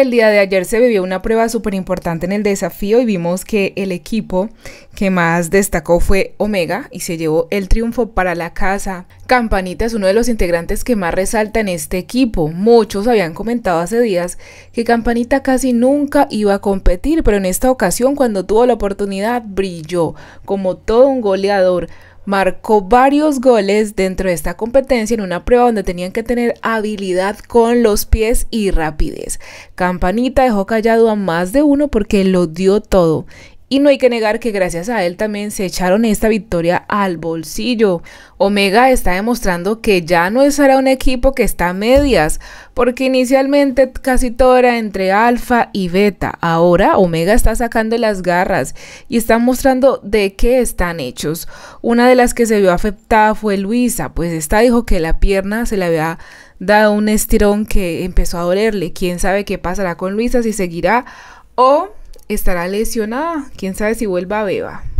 El día de ayer se vivió una prueba súper importante en el desafío y vimos que el equipo que más destacó fue Omega y se llevó el triunfo para la casa. Campanita es uno de los integrantes que más resalta en este equipo. Muchos habían comentado hace días que Campanita casi nunca iba a competir, pero en esta ocasión cuando tuvo la oportunidad brilló como todo un goleador marcó varios goles dentro de esta competencia en una prueba donde tenían que tener habilidad con los pies y rapidez. Campanita dejó callado a más de uno porque lo dio todo y no hay que negar que gracias a él también se echaron esta victoria al bolsillo. Omega está demostrando que ya no es será un equipo que está a medias, porque inicialmente casi todo era entre alfa y beta. Ahora Omega está sacando las garras y está mostrando de qué están hechos. Una de las que se vio afectada fue Luisa, pues esta dijo que la pierna se le había dado un estirón que empezó a dolerle. Quién sabe qué pasará con Luisa, si seguirá o estará lesionada, quién sabe si vuelva a Beba.